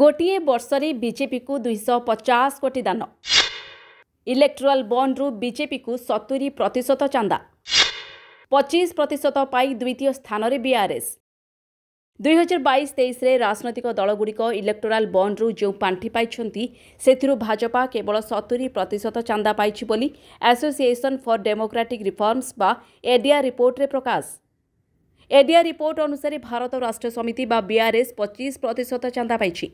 ଗୋଟିଏ ବର୍ଷରେ ବିଜେପିକୁ ଦୁଇଶହ ପଚାଶ କୋଟି ଦାନ ଇଲେକ୍ଟ୍ରାଲ ବଣ୍ଡରୁ ବିଜେପିକୁ ସତୁରୀ ପ୍ରତିଶତ ଚାନ୍ଦା ପଚିଶ ପ୍ରତିଶତ ପାଇ ଦ୍ୱିତୀୟ ସ୍ଥାନରେ ବିଆର୍ଏସ୍ ଦୁଇହଜାର ବାଇଶ ତେଇଶରେ ରାଜନୈତିକ ଦଳଗୁଡ଼ିକ ଇଲେକ୍ଟୋରାଲ ବଣ୍ଡରୁ ଯେଉଁ ପାଣ୍ଠି ପାଇଛନ୍ତି ସେଥିରୁ ଭାଜପା କେବଳ ସତୁରୀ ପ୍ରତିଶତ ଚାନ୍ଦା ପାଇଛି ବୋଲି ଆସୋସିଏସନ୍ ଫର୍ ଡେମୋକ୍ରାଟିକ୍ ରିଫର୍ମସ୍ ବା ଏଡିଆ ରିପୋର୍ଟରେ ପ୍ରକାଶ ଏଡିଆ ରିପୋର୍ଟ ଅନୁସାରେ ଭାରତ ରାଷ୍ଟ୍ର ସମିତି ବା ବିଆର୍ଏସ୍ ପଚିଶ ପ୍ରତିଶତ ଚାନ୍ଦା ପାଇଛି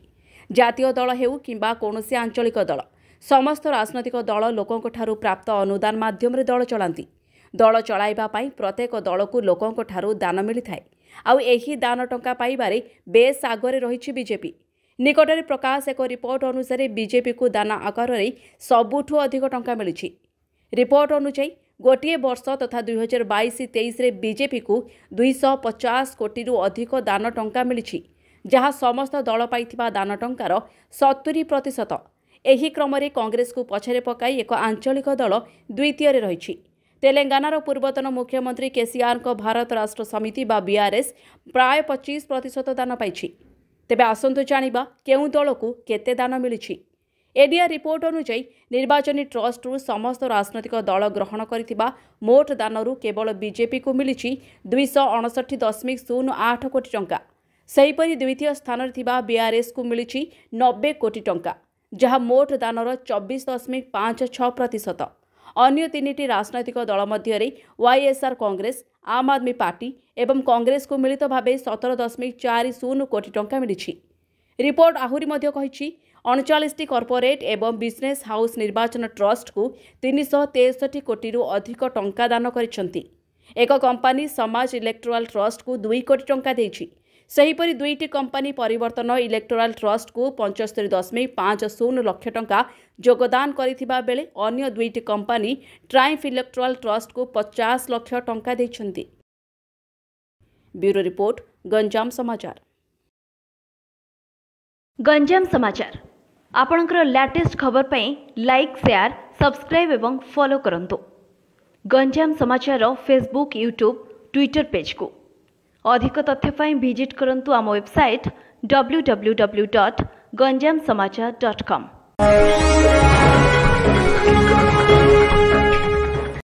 ଜାତୀୟ ଦଳ ହେଉ କିମ୍ବା କୌଣସି ଆଞ୍ଚଳିକ ଦଳ ସମସ୍ତ ରାଜନୈତିକ ଦଳ ଲୋକଙ୍କଠାରୁ ପ୍ରାପ୍ତ ଅନୁଦାନ ମାଧ୍ୟମରେ ଦଳ ଚଳାନ୍ତି ଦଳ ଚଳାଇବା ପାଇଁ ପ୍ରତ୍ୟେକ ଦଳକୁ ଲୋକଙ୍କଠାରୁ ଦାନ ମିଳିଥାଏ ଆଉ ଏହି ଦାନ ଟଙ୍କା ପାଇବାରେ ବେଶ୍ ଆଗରେ ରହିଛି ବିଜେପି ନିକଟରେ ପ୍ରକାଶ ଏକ ରିପୋର୍ଟ ଅନୁସାରେ ବିଜେପିକୁ ଦାନ ଆକାରରେ ସବୁଠୁ ଅଧିକ ଟଙ୍କା ମିଳିଛି ରିପୋର୍ଟ ଅନୁଯାୟୀ ଗୋଟିଏ ବର୍ଷ ତଥା ଦୁଇହଜାର ବାଇଶ ତେଇଶରେ ବିଜେପିକୁ ଦୁଇଶହ ପଚାଶ କୋଟିରୁ ଅଧିକ ଦାନ ଟଙ୍କା ମିଳିଛି ଯାହା ସମସ୍ତ ଦଳ ପାଇଥିବା ଦାନ ଟଙ୍କାର ସତୁରୀ ପ୍ରତିଶତ ଏହି କ୍ରମରେ କଂଗ୍ରେସକୁ ପଛରେ ପକାଇ ଏକ ଆଞ୍ଚଳିକ ଦଳ ଦ୍ୱିତୀୟରେ ରହିଛି ତେଲେଙ୍ଗାନାର ପୂର୍ବତନ ମୁଖ୍ୟମନ୍ତ୍ରୀ କେସିଆର୍ଙ୍କ ଭାରତ ରାଷ୍ଟ୍ର ସମିତି ବା ବିଆର୍ଏସ୍ ପ୍ରାୟ ପଚିଶ ପ୍ରତିଶତ ଦାନ ପାଇଛି ତେବେ ଆସନ୍ତୁ ଜାଣିବା କେଉଁ ଦଳକୁ କେତେ ଦାନ ମିଳିଛି ଏଡିଆ ରିପୋର୍ଟ ଅନୁଯାୟୀ ନିର୍ବାଚନୀ ଟ୍ରଷ୍ଟରୁ ସମସ୍ତ ରାଜନୈତିକ ଦଳ ଗ୍ରହଣ କରିଥିବା ମୋଟ ଦାନରୁ କେବଳ ବିଜେପିକୁ ମିଳିଛି ଦୁଇଶହ ଅଣଷଠି ଦଶମିକ ଶୂନ ଆଠ କୋଟି ଟଙ୍କା ସେହିପରି ଦ୍ୱିତୀୟ ସ୍ଥାନରେ ଥିବା ବିଆର୍ଏସ୍କୁ ମିଳିଛି ନବେ କୋଟି ଟଙ୍କା ଯାହା ମୋଟ ଦାନର ଚବିଶ ଦଶମିକ ପାଞ୍ଚ ଛଅ ପ୍ରତିଶତ ଅନ୍ୟ ତିନିଟି ରାଜନୈତିକ ଦଳ ମଧ୍ୟରେ ୱାଇଏସ୍ଆର୍ କଂଗ୍ରେସ ଆମ ଆଦମୀ ପାର୍ଟି ଏବଂ କଂଗ୍ରେସକୁ ମିଳିତ ଭାବେ ସତର ଦଶମିକ ଚାରି ଶୂନ କୋଟି ଟଙ୍କା ମିଳିଛି ରିପୋର୍ଟ ଆହୁରି ମଧ୍ୟ କହିଛି ଅଣଚାଳିଶଟି କର୍ପୋରେଟ୍ ଏବଂ ବିଜନେସ୍ ହାଉସ୍ ନିର୍ବାଚନ ଟ୍ରଷ୍ଟକୁ ତିନିଶହ ତେଷଠି କୋଟିରୁ ଅଧିକ ଟଙ୍କା ଦାନ କରିଛନ୍ତି ଏକ କମ୍ପାନୀ ସମାଜ ଇଲେକ୍ଟୋରାଲ୍ ଟ୍ରଷ୍ଟକୁ ଦୁଇ କୋଟି ଟଙ୍କା ଦେଇଛି ସେହିପରି ଦୁଇଟି କମ୍ପାନୀ ପରିବର୍ତ୍ତନ ଇଲେକ୍ଟୋରାଲ୍ ଟ୍ରଷ୍ଟକୁ ପଞ୍ଚସ୍ତରୀ ଦଶମିକ ପାଞ୍ଚ ଶୂନ ଲକ୍ଷ ଟଙ୍କା ଯୋଗଦାନ କରିଥିବା ବେଳେ ଅନ୍ୟ ଦୁଇଟି କମ୍ପାନୀ ଟ୍ରାଇମ୍ଫ ଇଲେକ୍ଟୋରାଲ୍ ଟ୍ରଷ୍ଟକୁ ପଚାଶ ଲକ୍ଷ ଟଙ୍କା ଦେଇଛନ୍ତି ବ୍ୟୁରୋ ରିପୋର୍ଟ ଗଞ୍ଜାମ ସମାଚାର ଗଞ୍ଜାମ ସମାଚାର আপনকৰ লেটেষ্ট খবৰ পাই লাইক শেয়ার সাবস্ক্রাইব এবং ফলো কৰন্ত গঞ্জাম সমাচাৰৰ Facebook YouTube Twitter পেজক অধিক তথ্য পাই ভিজিট কৰন্ত আমা ওয়েবসাইট www.ganjamsamachar.com